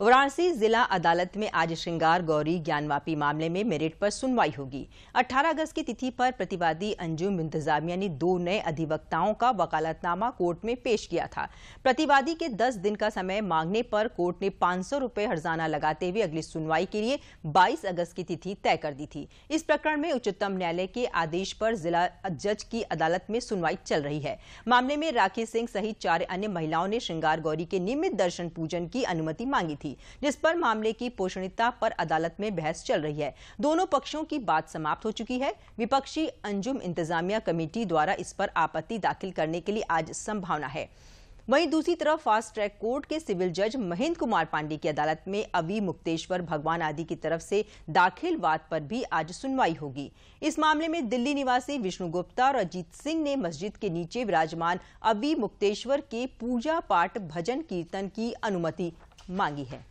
वाराणसी जिला अदालत में आज श्रृंगार गौरी ज्ञानवापी मामले में मेरिट पर सुनवाई होगी 18 अगस्त की तिथि पर प्रतिवादी अंजुम इंतजामिया ने दो नए अधिवक्ताओं का वकालतनामा कोर्ट में पेश किया था प्रतिवादी के 10 दिन का समय मांगने पर कोर्ट ने पांच सौ रूपये हर्जाना लगाते हुए अगली सुनवाई के लिए 22 अगस्त की तिथि तय कर दी थी इस प्रकरण में उच्चतम न्यायालय के आदेश पर जिला जज की अदालत में सुनवाई चल रही है मामले में राखी सिंह सहित चार अन्य महिलाओं ने श्रृंगार गौरी के नियमित दर्शन पूजन की अनुमति मांगी थी थी जिस पर मामले की पोषणता पर अदालत में बहस चल रही है दोनों पक्षों की बात समाप्त हो चुकी है विपक्षी अंजुम इंतजामिया कमेटी द्वारा इस पर आपत्ति दाखिल करने के लिए आज संभावना है वहीं दूसरी तरफ फास्ट ट्रैक कोर्ट के सिविल जज महेंद्र कुमार पांडे की अदालत में अवि मुक्तेश्वर भगवान आदि की तरफ से दाखिल वाद पर भी आज सुनवाई होगी इस मामले में दिल्ली निवासी विष्णु गुप्ता और अजीत सिंह ने मस्जिद के नीचे विराजमान अवि मुक्तेश्वर के पूजा पाठ भजन कीर्तन की अनुमति मांगी है